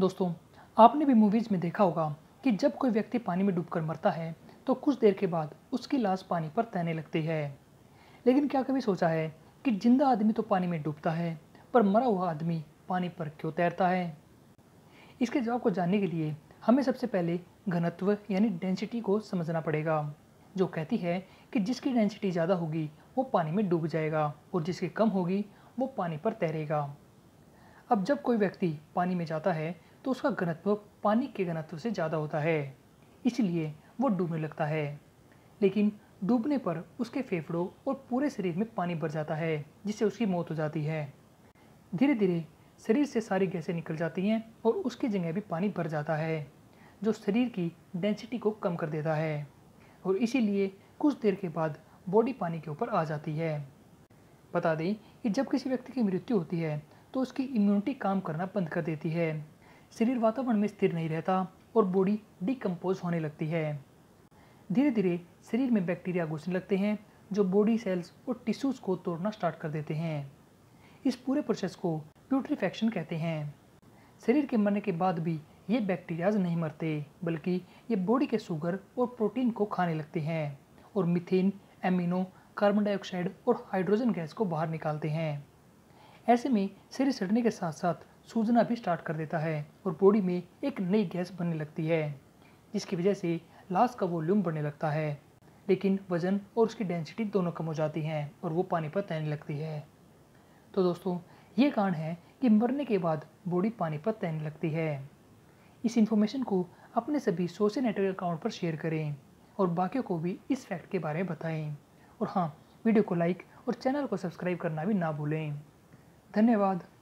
दोस्तों आपने भी मूवीज़ में देखा होगा कि जब कोई व्यक्ति पानी में डूबकर मरता है तो कुछ देर के बाद उसकी लाश पानी पर तैरने लगती है लेकिन क्या कभी सोचा है कि जिंदा आदमी तो पानी में डूबता है पर मरा हुआ आदमी पानी पर क्यों तैरता है इसके जवाब को जानने के लिए हमें सबसे पहले घनत्व यानी डेंसिटी को समझना पड़ेगा जो कहती है कि जिसकी डेंसिटी ज़्यादा होगी वो पानी में डूब जाएगा और जिसकी कम होगी वो पानी पर तैरेगा अब जब कोई व्यक्ति पानी में जाता है तो उसका घनत्व पानी के घनत्व से ज़्यादा होता है इसलिए वो डूबने लगता है लेकिन डूबने पर उसके फेफड़ों और पूरे शरीर में पानी भर जाता है जिससे उसकी मौत हो जाती है धीरे धीरे शरीर से सारी गैसें निकल जाती हैं और उसकी जगह भी पानी भर जाता है जो शरीर की डेंसिटी को कम कर देता है और इसीलिए कुछ देर के बाद बॉडी पानी के ऊपर आ जाती है बता दें कि जब किसी व्यक्ति की मृत्यु होती है तो उसकी इम्यूनिटी काम करना बंद कर देती है शरीर वातावरण में स्थिर नहीं रहता और बॉडी डिकम्पोज होने लगती है धीरे धीरे शरीर में बैक्टीरिया घुसने लगते हैं जो बॉडी सेल्स और टिश्यूज को तोड़ना स्टार्ट कर देते हैं इस पूरे प्रोसेस को प्यूट्रीफैक्शन कहते हैं शरीर के मरने के बाद भी ये बैक्टीरियाज नहीं मरते बल्कि ये बॉडी के शुगर और प्रोटीन को खाने लगते हैं और मिथेन एमिनो कार्बन डाइऑक्साइड और हाइड्रोजन गैस को बाहर निकालते हैं ऐसे में शरीर सड़ने के साथ साथ सूजना भी स्टार्ट कर देता है और बॉडी में एक नई गैस बनने लगती है जिसकी वजह से लाश का वॉल्यूम बढ़ने लगता है लेकिन वज़न और उसकी डेंसिटी दोनों कम हो जाती हैं और वो पानी पर तैरने लगती है तो दोस्तों ये कारण है कि मरने के बाद बॉडी पानी पर तैरने लगती है इस इन्फॉर्मेशन को अपने सभी सोशल नेटवर्क अकाउंट पर शेयर करें और बाकियों को भी इस फैक्ट के बारे में बताएं और हाँ वीडियो को लाइक और चैनल को सब्सक्राइब करना भी ना भूलें धन्यवाद